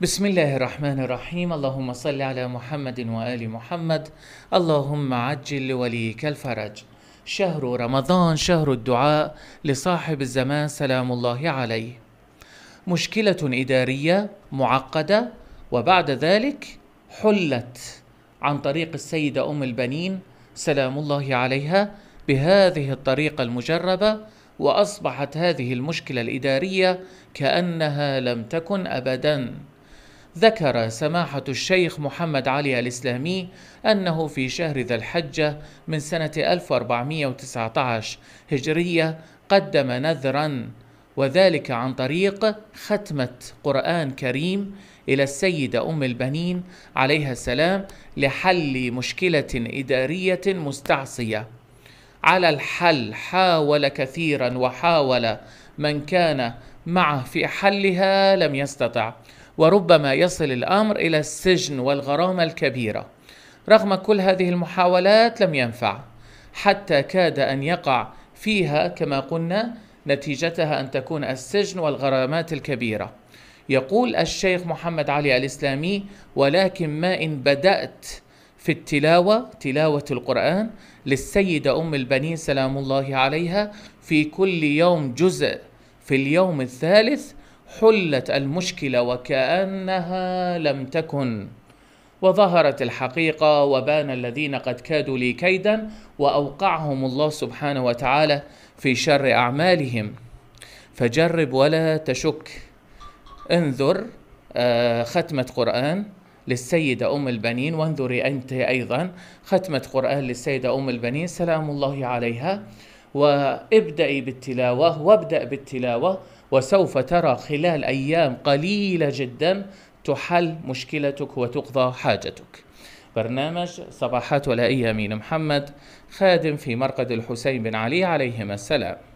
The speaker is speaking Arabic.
بسم الله الرحمن الرحيم اللهم صل على محمد وآل محمد اللهم عجل لوليك الفرج شهر رمضان شهر الدعاء لصاحب الزمان سلام الله عليه مشكلة إدارية معقدة وبعد ذلك حلت عن طريق السيدة أم البنين سلام الله عليها بهذه الطريقة المجربة وأصبحت هذه المشكلة الإدارية كأنها لم تكن أبداً ذكر سماحة الشيخ محمد علي الإسلامي أنه في شهر ذا الحجة من سنة 1419 هجرية قدم نذرا وذلك عن طريق ختمة قرآن كريم إلى السيدة أم البنين عليها السلام لحل مشكلة إدارية مستعصية على الحل حاول كثيرا وحاول من كان معه في حلها لم يستطع وربما يصل الامر الى السجن والغرامه الكبيره رغم كل هذه المحاولات لم ينفع حتى كاد ان يقع فيها كما قلنا نتيجتها ان تكون السجن والغرامات الكبيره يقول الشيخ محمد علي الاسلامي ولكن ما ان بدات في التلاوه تلاوه القران للسيده ام البنين سلام الله عليها في كل يوم جزء في اليوم الثالث حلت المشكله وكانها لم تكن وظهرت الحقيقه وبان الذين قد كادوا لي كيدا واوقعهم الله سبحانه وتعالى في شر اعمالهم فجرب ولا تشك انظر آه، ختمه قران للسيدة أم البنين وانظري أنت أيضا ختمة قرآن للسيدة أم البنين سلام الله عليها وابدأي بالتلاوة وابدأ بالتلاوة وسوف ترى خلال ايام قليله جدا تحل مشكلتك وتقضى حاجتك. برنامج صباحات ولا ايامين محمد خادم في مرقد الحسين بن علي عليهما السلام